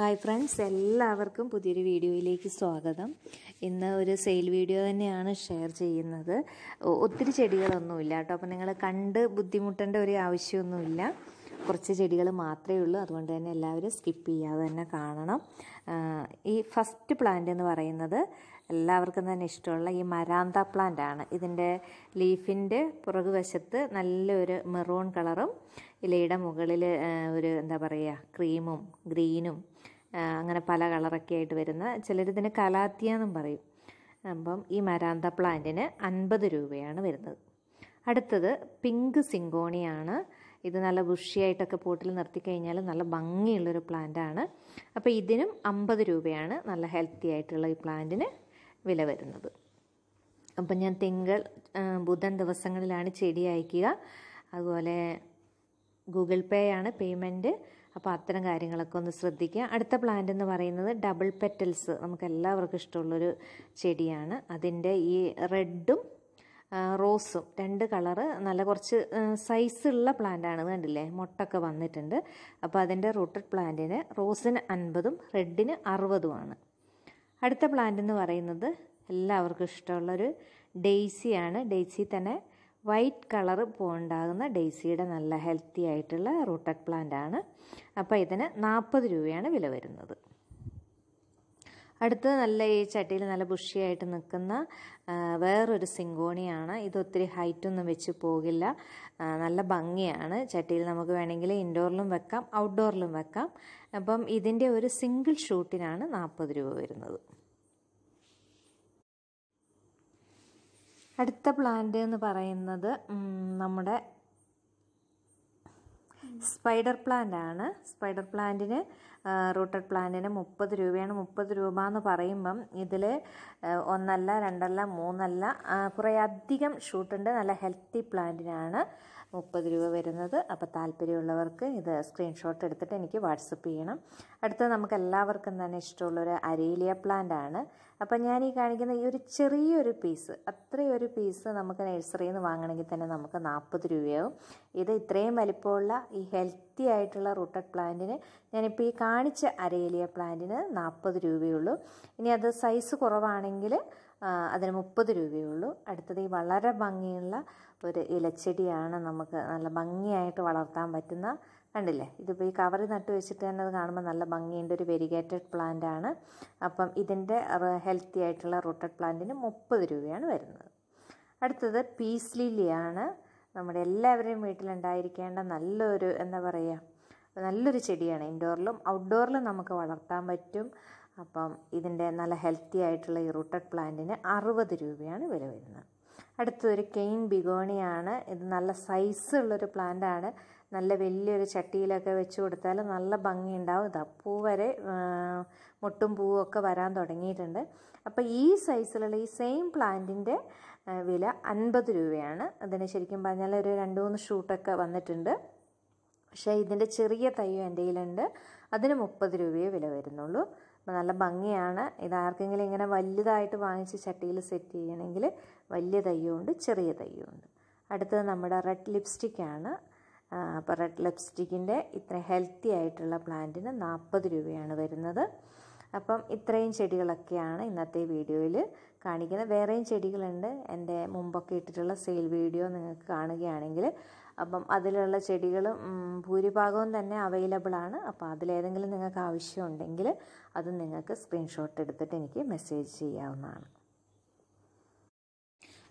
hi friends എല്ലാവർക്കും പുതിയൊരു വീഡിയോയിലേക്ക് സ്വാഗതം ഇന്ന് ഒരു സെയിൽ വീഡിയോ തന്നെയാണ് ഷെയർ ചെയ്യുന്നത് ഒത്തിരി ചെടികളൊന്നുമില്ല കേട്ടോ അപ്പോൾ നിങ്ങൾ കണ്ട് ബുദ്ധിമുട്ടേണ്ട ഒരു ആവശ്യമൊന്നുമില്ല കുറച്ച് ചെടികൾ മാത്രമേ ഉള്ളൂ അതുകൊണ്ട് തന്നെ എല്ലാവരും സ്കിപ്പ് ചെയ്യാതെ തന്നെ കാണണം ഈ ഫസ്റ്റ് പ്ലാന്റ് എന്ന് പറയുന്നത് എല്ലാവർക്കും തന്നെ ഇഷ്ടമുള്ള ഈ മരാന്ത പ്ലാന്റ് ആണ് ഇതിൻ്റെ ലീഫിൻ്റെ പുറകുവശത്ത് നല്ലൊരു മെറൂൺ കളറും ഇലയുടെ മുകളിൽ ഒരു എന്താ പറയുക ക്രീമും ഗ്രീനും അങ്ങനെ പല കളറൊക്കെ ആയിട്ട് വരുന്ന ചിലരിതിന് കലാത്തിയ എന്നും പറയും അപ്പം ഈ മരാന്ത പ്ലാന്റിന് അൻപത് രൂപയാണ് വരുന്നത് അടുത്തത് പിങ്ക് സിങ്കോണിയാണ് ഇത് നല്ല ബുഷിയായിട്ടൊക്കെ പോട്ടിൽ നിർത്തിക്കഴിഞ്ഞാൽ നല്ല ഭംഗിയുള്ളൊരു പ്ലാന്റാണ് അപ്പോൾ ഇതിനും അമ്പത് രൂപയാണ് നല്ല ഹെൽത്തി ആയിട്ടുള്ള ഈ പ്ലാന്റിന് വില വരുന്നത് അപ്പം ഞാൻ തിങ്കൾ ബുധൻ ദിവസങ്ങളിലാണ് ചെടി അയക്കുക അതുപോലെ ഗൂഗിൾ പേ ആണ് പേയ്മെൻറ്റ് അപ്പോൾ അത്തരം കാര്യങ്ങളൊക്കെ ഒന്ന് ശ്രദ്ധിക്കുക അടുത്ത പ്ലാന്റ് എന്ന് പറയുന്നത് ഡബിൾ പെറ്റൽസ് നമുക്ക് എല്ലാവർക്കും ഇഷ്ടമുള്ളൊരു ചെടിയാണ് അതിൻ്റെ ഈ റെഡും റോസും രണ്ട് കളറ് നല്ല കുറച്ച് സൈസുള്ള പ്ലാന്റാണ് കണ്ടില്ലേ മുട്ടൊക്കെ വന്നിട്ടുണ്ട് അപ്പോൾ അതിൻ്റെ റൂട്ടഡ് പ്ലാന്റിന് റോസിന് അൻപതും റെഡിന് അറുപതുമാണ് അടുത്ത പ്ലാന്റ് എന്ന് പറയുന്നത് എല്ലാവർക്കും ഇഷ്ടമുള്ളൊരു ഡെയ്സിയാണ് ഡെയ്സി തന്നെ വൈറ്റ് കളർ പോകുണ്ടാകുന്ന ഡെയ്സിയുടെ നല്ല ഹെൽത്തി ആയിട്ടുള്ള റൂട്ടഡ് പ്ലാന്റ് ആണ് അപ്പോൾ ഇതിന് നാൽപ്പത് രൂപയാണ് വില വരുന്നത് അടുത്ത നല്ല ഈ ചട്ടിയിൽ നല്ല ബുഷിയായിട്ട് നിൽക്കുന്ന വേറൊരു സിങ്കോണിയാണ് ഇത് ഒത്തിരി ഹൈറ്റൊന്നും വെച്ച് പോകില്ല നല്ല ഭംഗിയാണ് ചട്ടിയിൽ നമുക്ക് വേണമെങ്കിൽ ഇൻഡോറിലും വെക്കാം ഔട്ട്ഡോറിലും വെക്കാം അപ്പം ഇതിൻ്റെ ഒരു സിംഗിൾ ഷൂട്ടിനാണ് നാൽപ്പത് രൂപ വരുന്നത് അടുത്ത പ്ലാന്റ് എന്ന് പറയുന്നത് നമ്മുടെ സ്പൈഡർ പ്ലാന്റ് ആണ് സ്പൈഡർ പ്ലാന്റിന് റൂട്ടഡ് പ്ലാന്റിന് മുപ്പത് രൂപയാണ് മുപ്പത് രൂപ എന്ന് പറയുമ്പം ഇതിൽ ഒന്നല്ല രണ്ടല്ല മൂന്നല്ല കുറേ അധികം ഷൂട്ടുണ്ട് നല്ല ഹെൽത്തി പ്ലാന്റിനാണ് മുപ്പത് രൂപ വരുന്നത് അപ്പോൾ താല്പര്യമുള്ളവർക്ക് ഇത് സ്ക്രീൻഷോട്ട് എടുത്തിട്ട് എനിക്ക് വാട്സപ്പ് ചെയ്യണം അടുത്തത് നമുക്ക് എല്ലാവർക്കും തന്നെ ഇഷ്ടമുള്ളൊരു അരേലിയ പ്ലാന്റ് ആണ് അപ്പോൾ ഞാൻ ഈ കാണിക്കുന്ന ഈ ഒരു ചെറിയൊരു പീസ് അത്രയൊരു പീസ് നമുക്ക് നഴ്സറിയിൽ നിന്ന് വാങ്ങണമെങ്കിൽ തന്നെ നമുക്ക് നാൽപ്പത് രൂപയാവും ഇത് ഇത്രയും വലിപ്പമുള്ള ഈ ഹെൽത്തി ആയിട്ടുള്ള റൂട്ടഡ് പ്ലാന്റിന് ഞാനിപ്പോൾ ഈ കാണിച്ച അരയിലിയ പ്ലാന്റിന് നാൽപ്പത് രൂപയുള്ളൂ ഇനി അത് സൈസ് കുറവാണെങ്കിൽ അതിന് മുപ്പത് രൂപയുള്ളൂ അടുത്തത് ഈ വളരെ ഭംഗിയുള്ള ഒരു ഇലച്ചെടിയാണ് നമുക്ക് നല്ല ഭംഗിയായിട്ട് വളർത്താൻ പറ്റുന്ന കണ്ടില്ലേ ഇതിപ്പോൾ ഈ കവറിൽ നട്ട് വെച്ചിട്ട് തന്നെ അത് കാണുമ്പോൾ നല്ല ഭംഗിയുണ്ട് ഒരു വെരിഗേറ്റഡ് പ്ലാന്റ് ആണ് അപ്പം ഇതിൻ്റെ ഹെൽത്തി ആയിട്ടുള്ള റൂട്ടഡ് പ്ലാന്റിന് മുപ്പത് രൂപയാണ് വരുന്നത് അടുത്തത് പീസ് ലില്ലിയാണ് നമ്മുടെ എല്ലാവരുടെയും വീട്ടിലുണ്ടായിരിക്കേണ്ട നല്ലൊരു എന്താ പറയുക അപ്പം നല്ലൊരു ചെടിയാണ് ഇൻഡോറിലും ഔട്ട്ഡോറിലും നമുക്ക് വളർത്താൻ പറ്റും അപ്പം ഇതിൻ്റെ നല്ല ഹെൽത്തി ആയിട്ടുള്ള ഈ റൂട്ടഡ് പ്ലാന്റിന് അറുപത് രൂപയാണ് വില വരുന്നത് അടുത്തൊരു കെയിൻ ബിഗോണിയാണ് ഇത് നല്ല സൈസ് ഉള്ളൊരു പ്ലാന്റാണ് നല്ല വലിയൊരു ചട്ടിയിലൊക്കെ വെച്ച് കൊടുത്താൽ നല്ല ഭംഗിയുണ്ടാവും ഇതാ പൂ വരെ മുട്ടും പൂവും ഒക്കെ വരാൻ തുടങ്ങിയിട്ടുണ്ട് അപ്പം ഈ സൈസിലുള്ള ഈ സെയിം പ്ലാന്റിൻ്റെ വില അൻപത് രൂപയാണ് അതിന് ശരിക്കും പറഞ്ഞാൽ ഒരു രണ്ട് മൂന്ന് ഷൂട്ടൊക്കെ വന്നിട്ടുണ്ട് പക്ഷേ ഇതിൻ്റെ ചെറിയ തയ്യും എൻ്റെ കയ്യിലുണ്ട് അതിന് മുപ്പത് രൂപയേ വില വരുന്നുള്ളൂ അപ്പോൾ നല്ല ഭംഗിയാണ് ഇത് ആർക്കെങ്കിലും ഇങ്ങനെ വലുതായിട്ട് വാങ്ങിച്ച് ചട്ടിയിൽ സെറ്റ് ചെയ്യണമെങ്കിൽ വലിയ തയ്യുമുണ്ട് ചെറിയ തയ്യുമുണ്ട് അടുത്തത് നമ്മുടെ റെഡ് ലിപ്സ്റ്റിക്കാണ് അപ്പോൾ റെഡ് ലിപ്സ്റ്റിക്കിൻ്റെ ഇത്ര ഹെൽത്തി ആയിട്ടുള്ള പ്ലാന്റിന് നാൽപ്പത് രൂപയാണ് വരുന്നത് അപ്പം ഇത്രയും ചെടികളൊക്കെയാണ് ഇന്നത്തെ വീഡിയോയിൽ കാണിക്കുന്നത് വേറെയും ചെടികളുണ്ട് എൻ്റെ മുമ്പൊക്കെ ഇട്ടിട്ടുള്ള സെയിൽ വീഡിയോ നിങ്ങൾക്ക് കാണുകയാണെങ്കിൽ അപ്പം അതിലുള്ള ചെടികൾ ഭൂരിഭാഗവും തന്നെ അവൈലബിൾ ആണ് അപ്പോൾ അതിലേതെങ്കിലും നിങ്ങൾക്ക് ആവശ്യമുണ്ടെങ്കിൽ അത് നിങ്ങൾക്ക് സ്ക്രീൻഷോട്ട് എടുത്തിട്ട് എനിക്ക് മെസ്സേജ് ചെയ്യാവുന്നതാണ്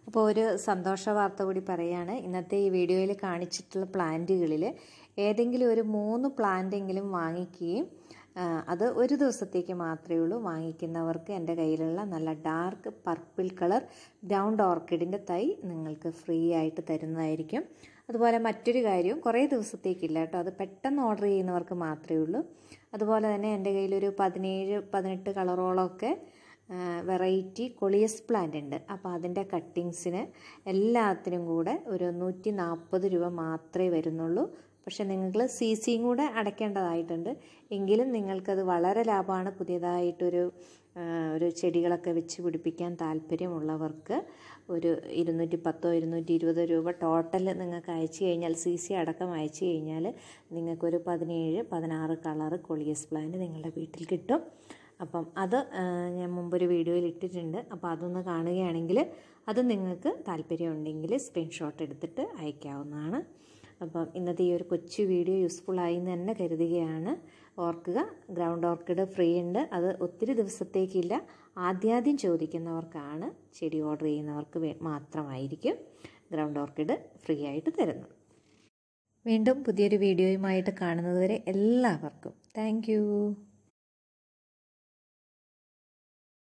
അപ്പോൾ ഒരു സന്തോഷ വാർത്ത കൂടി പറയുകയാണ് ഇന്നത്തെ ഈ വീഡിയോയിൽ കാണിച്ചിട്ടുള്ള പ്ലാന്റുകളിൽ ഏതെങ്കിലും ഒരു മൂന്ന് പ്ലാന്റെങ്കിലും വാങ്ങിക്കുകയും അത് ഒരു ദിവസത്തേക്ക് മാത്രമേ ഉള്ളൂ വാങ്ങിക്കുന്നവർക്ക് എൻ്റെ കയ്യിലുള്ള നല്ല ഡാർക്ക് പർപ്പിൾ കളർ ഗ്രൗണ്ട് ഓർക്കിഡിൻ്റെ തൈ നിങ്ങൾക്ക് ഫ്രീ ആയിട്ട് തരുന്നതായിരിക്കും അതുപോലെ മറ്റൊരു കാര്യവും കുറേ ദിവസത്തേക്കില്ല കേട്ടോ അത് പെട്ടെന്ന് ഓർഡർ ചെയ്യുന്നവർക്ക് മാത്രമേ ഉള്ളൂ അതുപോലെ തന്നെ എൻ്റെ കയ്യിലൊരു പതിനേഴ് പതിനെട്ട് കളറോളമൊക്കെ വെറൈറ്റി കൊളിയസ് പ്ലാന്റ് ഉണ്ട് അപ്പോൾ അതിൻ്റെ കട്ടിങ്സിന് എല്ലാത്തിനും കൂടെ ഒരു നൂറ്റി നാൽപ്പത് രൂപ മാത്രമേ വരുന്നുള്ളൂ പക്ഷെ നിങ്ങൾക്ക് സി സിയും കൂടെ അടയ്ക്കേണ്ടതായിട്ടുണ്ട് എങ്കിലും നിങ്ങൾക്കത് വളരെ ലാഭമാണ് പുതിയതായിട്ടൊരു ഒരു ചെടികളൊക്കെ വെച്ച് പിടിപ്പിക്കാൻ താല്പര്യമുള്ളവർക്ക് ഒരു ഇരുന്നൂറ്റി പത്തോ ഇരുന്നൂറ്റി ഇരുപതോ രൂപ ടോട്ടൽ നിങ്ങൾക്ക് അയച്ചു കഴിഞ്ഞാൽ സി സി അടക്കം അയച്ചു കഴിഞ്ഞാൽ നിങ്ങൾക്കൊരു പതിനേഴ് പതിനാറ് കളറ് കൊളിയസ് പ്ലാന്റ് നിങ്ങളുടെ വീട്ടിൽ കിട്ടും അപ്പം അത് ഞാൻ മുമ്പൊരു വീഡിയോയിൽ ഇട്ടിട്ടുണ്ട് അപ്പോൾ അതൊന്ന് കാണുകയാണെങ്കിൽ അത് നിങ്ങൾക്ക് താല്പര്യമുണ്ടെങ്കിൽ സ്ക്രീൻഷോട്ട് എടുത്തിട്ട് അയക്കാവുന്നതാണ് അപ്പം ഇന്നത്തെ ഈ ഒരു കൊച്ചു വീഡിയോ യൂസ്ഫുൾ ആയി എന്ന് തന്നെ കരുതുകയാണ് ഓർക്കുക ഗ്രൗണ്ട് ഓർക്കിഡ് ഫ്രീ ഉണ്ട് അത് ഒത്തിരി ദിവസത്തേക്കില്ല ആദ്യാദ്യം ചോദിക്കുന്നവർക്കാണ് ചെടി ഓർഡർ ചെയ്യുന്നവർക്ക് മാത്രമായിരിക്കും ഗ്രൗണ്ട് ഓർക്കിഡ് ഫ്രീ ആയിട്ട് തരുന്നത് വീണ്ടും പുതിയൊരു വീഡിയോയുമായിട്ട് കാണുന്നതുവരെ എല്ലാവർക്കും താങ്ക്